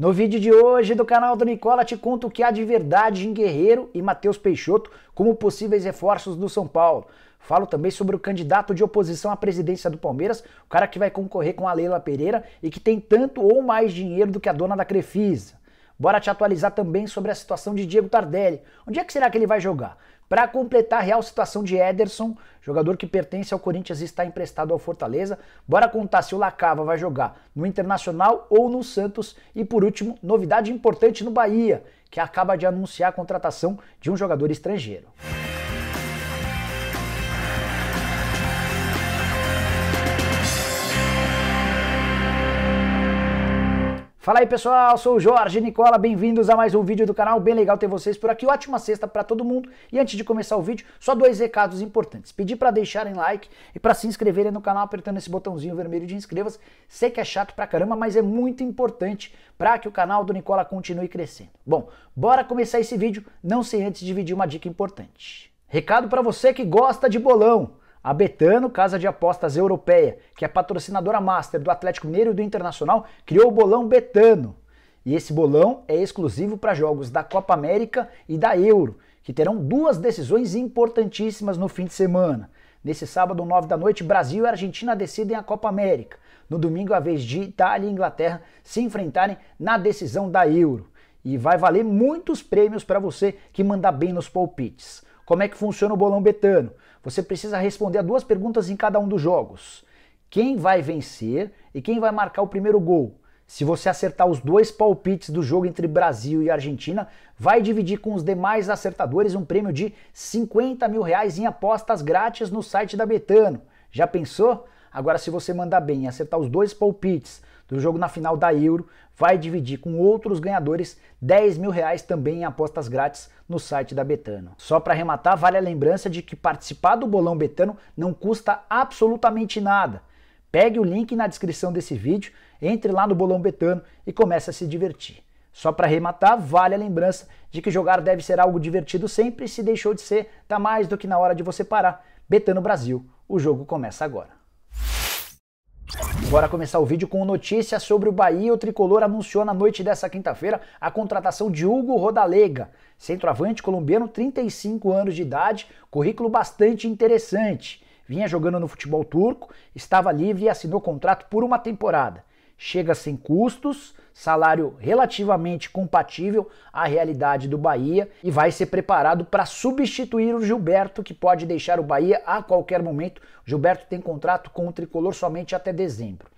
No vídeo de hoje do canal do Nicola te conto o que há de verdade em Guerreiro e Matheus Peixoto como possíveis reforços do São Paulo. Falo também sobre o candidato de oposição à presidência do Palmeiras, o cara que vai concorrer com a Leila Pereira e que tem tanto ou mais dinheiro do que a dona da Crefisa. Bora te atualizar também sobre a situação de Diego Tardelli. Onde é que será que ele vai jogar? Para completar a real situação de Ederson, jogador que pertence ao Corinthians e está emprestado ao Fortaleza, bora contar se o Lacava vai jogar no Internacional ou no Santos. E por último, novidade importante no Bahia, que acaba de anunciar a contratação de um jogador estrangeiro. Fala aí pessoal, sou o Jorge Nicola, bem-vindos a mais um vídeo do canal, bem legal ter vocês por aqui, ótima sexta para todo mundo. E antes de começar o vídeo, só dois recados importantes. Pedi para deixarem like e para se inscreverem no canal apertando esse botãozinho vermelho de inscreva-se. Sei que é chato pra caramba, mas é muito importante para que o canal do Nicola continue crescendo. Bom, bora começar esse vídeo, não sem antes dividir uma dica importante. Recado para você que gosta de bolão. A Betano, casa de apostas europeia, que é patrocinadora master do Atlético Mineiro e do Internacional, criou o bolão Betano. E esse bolão é exclusivo para jogos da Copa América e da Euro, que terão duas decisões importantíssimas no fim de semana. Nesse sábado, 9 da noite, Brasil e Argentina decidem a Copa América. No domingo, é a vez de Itália e Inglaterra se enfrentarem na decisão da Euro. E vai valer muitos prêmios para você que mandar bem nos palpites. Como é que funciona o bolão Betano? você precisa responder a duas perguntas em cada um dos jogos: quem vai vencer e quem vai marcar o primeiro gol. Se você acertar os dois palpites do jogo entre Brasil e Argentina, vai dividir com os demais acertadores um prêmio de 50 mil reais em apostas grátis no site da Betano. Já pensou? Agora, se você mandar bem e acertar os dois palpites do jogo na final da Euro, vai dividir com outros ganhadores 10 mil reais também em apostas grátis no site da Betano. Só para arrematar, vale a lembrança de que participar do bolão Betano não custa absolutamente nada. Pegue o link na descrição desse vídeo, entre lá no bolão Betano e comece a se divertir. Só para arrematar, vale a lembrança de que jogar deve ser algo divertido sempre, e se deixou de ser, tá mais do que na hora de você parar. Betano Brasil, o jogo começa agora. Bora começar o vídeo com notícias sobre o Bahia. O tricolor anunciou na noite dessa quinta-feira a contratação de Hugo Rodalega, centroavante colombiano, 35 anos de idade, currículo bastante interessante. Vinha jogando no futebol turco, estava livre e assinou contrato por uma temporada chega sem custos, salário relativamente compatível à realidade do Bahia e vai ser preparado para substituir o Gilberto, que pode deixar o Bahia a qualquer momento. O Gilberto tem contrato com o tricolor somente até dezembro.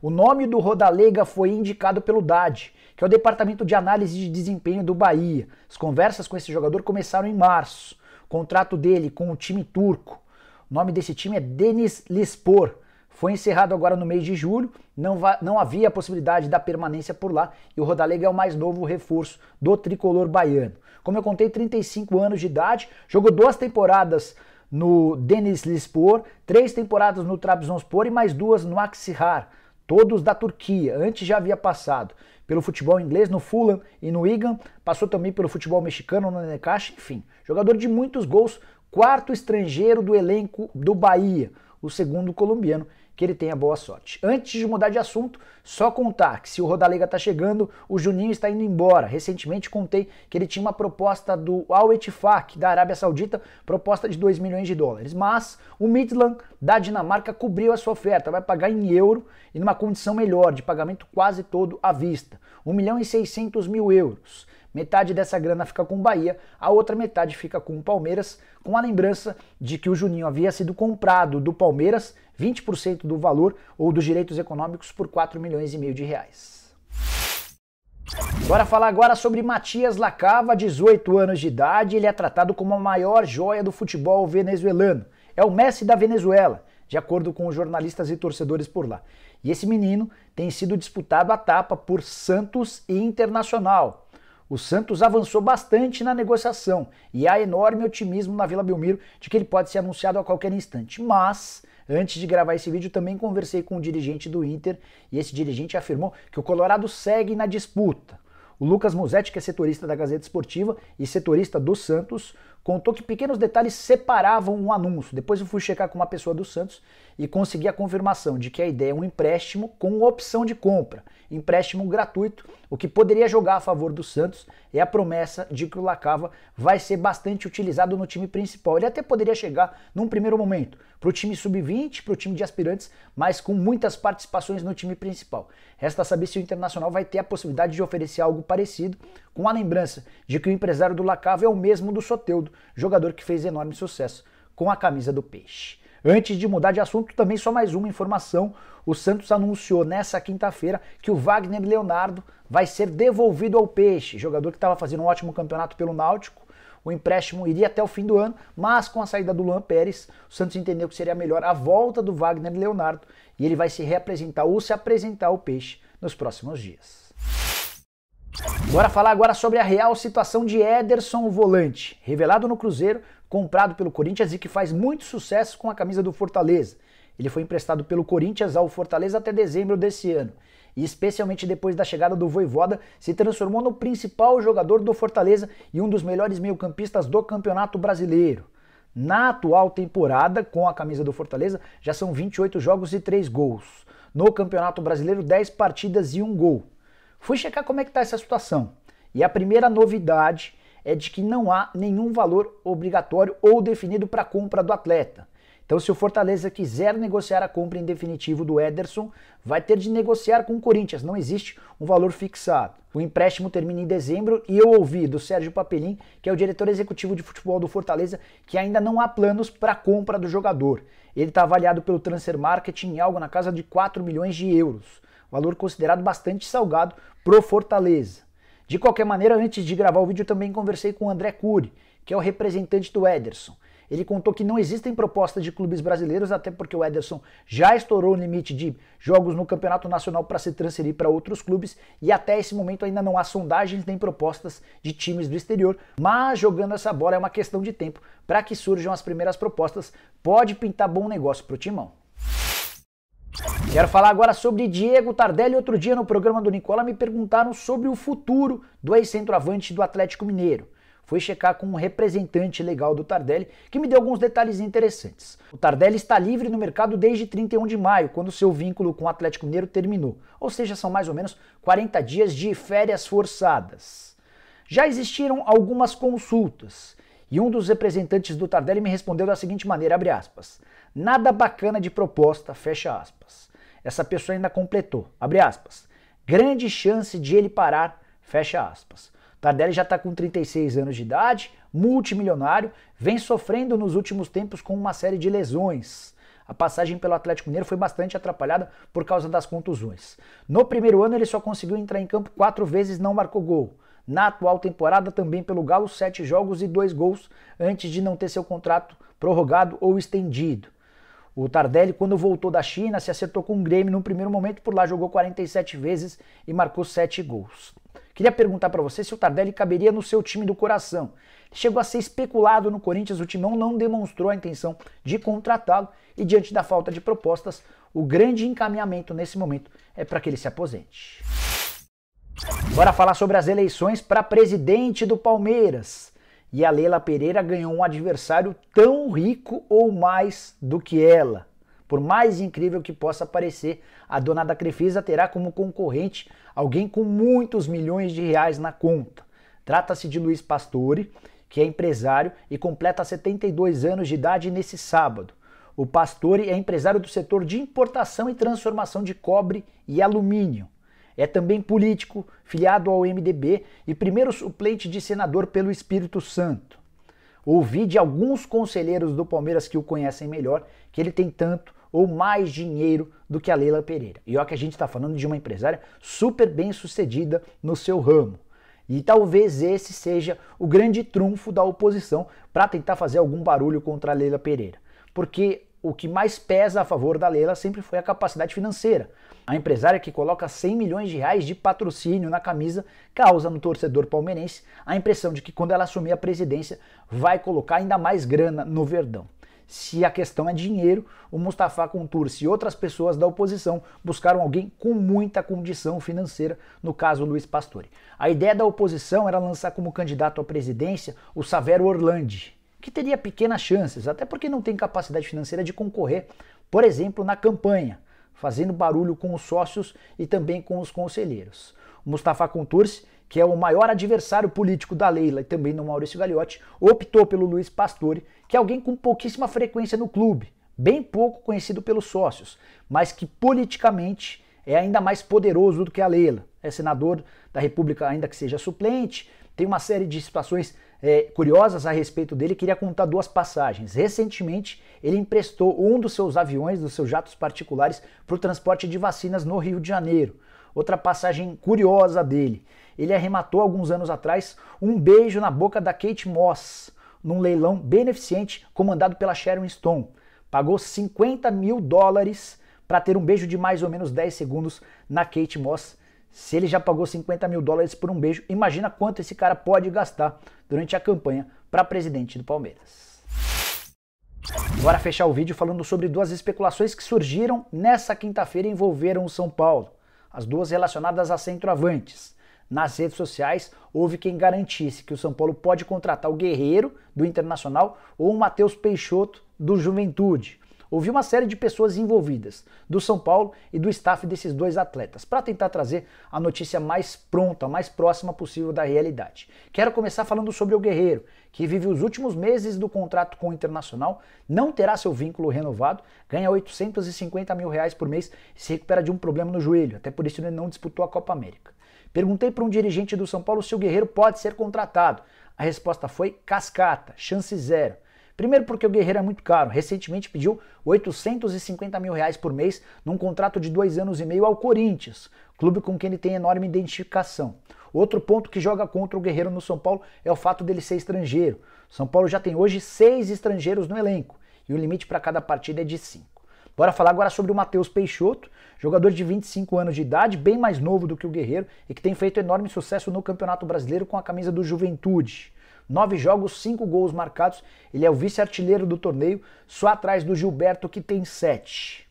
O nome do Rodalega foi indicado pelo DAD, que é o Departamento de Análise de Desempenho do Bahia. As conversas com esse jogador começaram em março. O contrato dele com o time turco. O nome desse time é Denis Lispor, foi encerrado agora no mês de julho, não, não havia a possibilidade da permanência por lá e o Rodalega é o mais novo reforço do tricolor baiano. Como eu contei, 35 anos de idade, jogou duas temporadas no Denis Lispor, três temporadas no Trabzonspor e mais duas no Aksihar, todos da Turquia. Antes já havia passado pelo futebol inglês no Fulham e no Wigan, passou também pelo futebol mexicano no Necaxa, enfim, jogador de muitos gols, quarto estrangeiro do elenco do Bahia, o segundo colombiano que ele tenha boa sorte. Antes de mudar de assunto, só contar que se o Rodalega está chegando, o Juninho está indo embora. Recentemente contei que ele tinha uma proposta do Al Ettifaq da Arábia Saudita, proposta de 2 milhões de dólares, mas o Midland da Dinamarca cobriu a sua oferta, vai pagar em euro e numa condição melhor de pagamento quase todo à vista, 1 milhão e 600 mil euros. Metade dessa grana fica com o Bahia, a outra metade fica com o Palmeiras, com a lembrança de que o Juninho havia sido comprado do Palmeiras 20% do valor ou dos direitos econômicos por 4 milhões e meio de reais. Bora falar agora sobre Matias Lacava, 18 anos de idade, ele é tratado como a maior joia do futebol venezuelano. É o Messi da Venezuela de acordo com os jornalistas e torcedores por lá. E esse menino tem sido disputado a tapa por Santos e Internacional. O Santos avançou bastante na negociação e há enorme otimismo na Vila Belmiro de que ele pode ser anunciado a qualquer instante. Mas, antes de gravar esse vídeo, também conversei com o um dirigente do Inter e esse dirigente afirmou que o Colorado segue na disputa. O Lucas Musetti, que é setorista da Gazeta Esportiva e setorista do Santos, contou que pequenos detalhes separavam um anúncio. Depois eu fui checar com uma pessoa do Santos e consegui a confirmação de que a ideia é um empréstimo com opção de compra. Empréstimo gratuito, o que poderia jogar a favor do Santos é a promessa de que o Lacava vai ser bastante utilizado no time principal. Ele até poderia chegar num primeiro momento para o time sub-20, para o time de aspirantes, mas com muitas participações no time principal. Resta saber se o Internacional vai ter a possibilidade de oferecer algo parecido, com a lembrança de que o empresário do Lacava é o mesmo do Soteudo, jogador que fez enorme sucesso com a camisa do Peixe. Antes de mudar de assunto, também só mais uma informação: o Santos anunciou nessa quinta-feira que o Wagner Leonardo vai ser devolvido ao Peixe, jogador que estava fazendo um ótimo campeonato pelo Náutico. O empréstimo iria até o fim do ano, mas com a saída do Luan Pérez, o Santos entendeu que seria melhor a volta do Wagner Leonardo e ele vai se reapresentar ou se apresentar ao Peixe nos próximos dias. Bora falar agora sobre a real situação de Ederson Volante, revelado no Cruzeiro, comprado pelo Corinthians e que faz muito sucesso com a camisa do Fortaleza. Ele foi emprestado pelo Corinthians ao Fortaleza até dezembro desse ano. E especialmente depois da chegada do Voivoda, se transformou no principal jogador do Fortaleza e um dos melhores meio-campistas do Campeonato Brasileiro. Na atual temporada, com a camisa do Fortaleza, já são 28 jogos e 3 gols. No Campeonato Brasileiro, 10 partidas e 1 gol. Fui checar como é que está essa situação. E a primeira novidade é de que não há nenhum valor obrigatório ou definido para a compra do atleta. Então, se o Fortaleza quiser negociar a compra em definitivo do Ederson, vai ter de negociar com o Corinthians, não existe um valor fixado. O empréstimo termina em dezembro e eu ouvi do Sérgio Papelim, que é o diretor executivo de futebol do Fortaleza, que ainda não há planos para a compra do jogador. Ele está avaliado pelo Transfer Marketing em algo na casa de 4 milhões de euros valor considerado bastante salgado pro Fortaleza. De qualquer maneira, antes de gravar o vídeo, também conversei com o André Cury, que é o representante do Ederson. Ele contou que não existem propostas de clubes brasileiros, até porque o Ederson já estourou o limite de jogos no Campeonato Nacional para se transferir para outros clubes e até esse momento ainda não há sondagens nem propostas de times do exterior. Mas jogando essa bola é uma questão de tempo para que surjam as primeiras propostas. Pode pintar bom negócio para o Timão. Quero falar agora sobre Diego Tardelli. Outro dia no programa do Nicola me perguntaram sobre o futuro do ex-centroavante do Atlético Mineiro. Fui checar com um representante legal do Tardelli que me deu alguns detalhes interessantes. O Tardelli está livre no mercado desde 31 de maio, quando seu vínculo com o Atlético Mineiro terminou, ou seja, são mais ou menos 40 dias de férias forçadas. Já existiram algumas consultas e um dos representantes do Tardelli me respondeu da seguinte maneira, abre aspas, nada bacana de proposta, fecha aspas. Essa pessoa ainda completou, abre aspas, grande chance de ele parar, fecha aspas. Tardelli já está com 36 anos de idade, multimilionário, vem sofrendo nos últimos tempos com uma série de lesões. A passagem pelo Atlético Mineiro foi bastante atrapalhada por causa das contusões. No primeiro ano, ele só conseguiu entrar em campo quatro vezes, não marcou gol na atual temporada também pelo Galo, sete jogos e dois gols antes de não ter seu contrato prorrogado ou estendido. O Tardelli, quando voltou da China, se acertou com o Grêmio no primeiro momento, por lá jogou 47 vezes e marcou sete gols. Queria perguntar para você se o Tardelli caberia no seu time do coração. Chegou a ser especulado no Corinthians, o Timão não demonstrou a intenção de contratá-lo e, diante da falta de propostas, o grande encaminhamento nesse momento é para que ele se aposente. Bora falar sobre as eleições para presidente do Palmeiras. E a Leila Pereira ganhou um adversário tão rico ou mais do que ela. Por mais incrível que possa parecer, a dona da Crefisa terá como concorrente alguém com muitos milhões de reais na conta. Trata-se de Luiz Pastore, que é empresário e completa 72 anos de idade nesse sábado. O Pastore é empresário do setor de importação e transformação de cobre e alumínio. É também político, filiado ao MDB e primeiro suplente de senador pelo Espírito Santo. Ouvi de alguns conselheiros do Palmeiras que o conhecem melhor que ele tem tanto ou mais dinheiro do que a Leila Pereira. E olha que a gente está falando de uma empresária super bem sucedida no seu ramo. E talvez esse seja o grande trunfo da oposição para tentar fazer algum barulho contra a Leila Pereira. Porque o que mais pesa a favor da Leila sempre foi a capacidade financeira. A empresária que coloca 100 milhões de reais de patrocínio na camisa causa no torcedor palmeirense a impressão de que quando ela assumir a presidência vai colocar ainda mais grana no Verdão. Se a questão é dinheiro, o Mustafa Conturce e outras pessoas da oposição buscaram alguém com muita condição financeira, no caso Luiz Pastore. A ideia da oposição era lançar como candidato à presidência o Savero Orlandi, que teria pequenas chances, até porque não tem capacidade financeira de concorrer, por exemplo, na campanha, fazendo barulho com os sócios e também com os conselheiros. O Mustafa Contursi, que é o maior adversário político da Leila e também do Maurício Gagliotti, optou pelo Luiz Pastore, que é alguém com pouquíssima frequência no clube, bem pouco conhecido pelos sócios, mas que politicamente é ainda mais poderoso do que a Leila. É senador da República, ainda que seja suplente, tem uma série de situações é, curiosas a respeito dele, queria contar duas passagens. Recentemente, ele emprestou um dos seus aviões, dos seus jatos particulares, para o transporte de vacinas no Rio de Janeiro. Outra passagem curiosa dele. Ele arrematou alguns anos atrás um beijo na boca da Kate Moss, num leilão beneficente comandado pela Sharon Stone. Pagou 50 mil dólares para ter um beijo de mais ou menos 10 segundos na Kate Moss se ele já pagou 50 mil dólares por um beijo, imagina quanto esse cara pode gastar durante a campanha para presidente do Palmeiras. Bora fechar o vídeo falando sobre duas especulações que surgiram nessa quinta-feira e envolveram o São Paulo. As duas relacionadas a centroavantes. Nas redes sociais, houve quem garantisse que o São Paulo pode contratar o Guerreiro, do Internacional, ou o Matheus Peixoto, do Juventude. Houve uma série de pessoas envolvidas do São Paulo e do staff desses dois atletas para tentar trazer a notícia mais pronta, mais próxima possível da realidade. Quero começar falando sobre o Guerreiro, que vive os últimos meses do contrato com o Internacional, não terá seu vínculo renovado, ganha 850 mil reais por mês e se recupera de um problema no joelho, até por isso ele não disputou a Copa América. Perguntei para um dirigente do São Paulo se o Guerreiro pode ser contratado. A resposta foi cascata, chance zero. Primeiro porque o Guerreiro é muito caro. Recentemente pediu 850 mil reais por mês num contrato de dois anos e meio ao Corinthians, clube com quem ele tem enorme identificação. Outro ponto que joga contra o Guerreiro no São Paulo é o fato dele ser estrangeiro. São Paulo já tem hoje seis estrangeiros no elenco e o limite para cada partida é de cinco. Bora falar agora sobre o Matheus Peixoto, jogador de 25 anos de idade, bem mais novo do que o Guerreiro e que tem feito enorme sucesso no Campeonato Brasileiro com a camisa do Juventude. Nove jogos, cinco gols marcados. Ele é o vice-artilheiro do torneio, só atrás do Gilberto, que tem sete.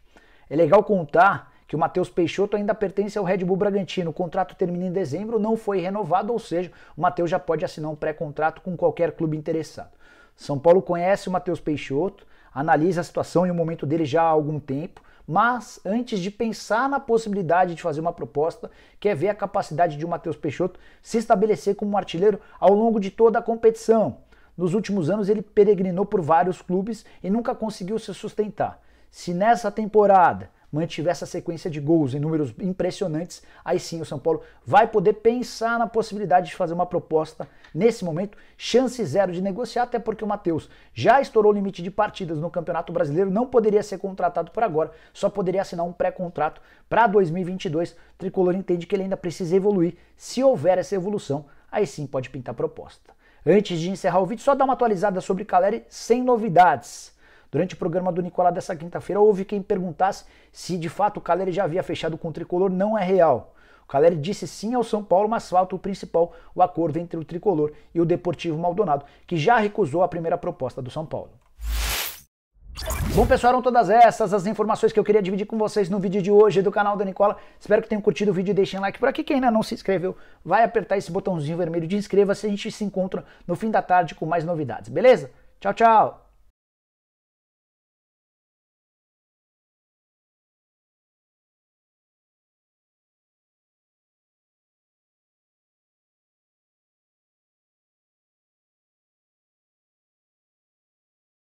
É legal contar que o Matheus Peixoto ainda pertence ao Red Bull Bragantino. O contrato termina em dezembro, não foi renovado, ou seja, o Matheus já pode assinar um pré-contrato com qualquer clube interessado. São Paulo conhece o Matheus Peixoto, analisa a situação e o momento dele já há algum tempo. Mas antes de pensar na possibilidade de fazer uma proposta, quer ver a capacidade de o Matheus Peixoto se estabelecer como um artilheiro ao longo de toda a competição. Nos últimos anos ele peregrinou por vários clubes e nunca conseguiu se sustentar. Se nessa temporada mantiver essa sequência de gols em números impressionantes, aí sim o São Paulo vai poder pensar na possibilidade de fazer uma proposta nesse momento, chance zero de negociar, até porque o Matheus já estourou o limite de partidas no Campeonato Brasileiro, não poderia ser contratado por agora, só poderia assinar um pré-contrato para 2022. O tricolor entende que ele ainda precisa evoluir. Se houver essa evolução, aí sim pode pintar proposta. Antes de encerrar o vídeo, só dar uma atualizada sobre Caleri sem novidades. Durante o programa do Nicolás dessa quinta-feira, houve quem perguntasse se de fato o Caleri já havia fechado com o tricolor. Não é real. O Caleri disse sim ao São Paulo, mas falta o principal, o acordo entre o tricolor e o Deportivo Maldonado, que já recusou a primeira proposta do São Paulo. Bom, pessoal, eram todas essas as informações que eu queria dividir com vocês no vídeo de hoje do canal da Nicola. Espero que tenham curtido o vídeo e deixem like por aqui. Quem ainda não se inscreveu, vai apertar esse botãozinho vermelho de inscreva-se. A gente se encontra no fim da tarde com mais novidades, beleza? Tchau, tchau!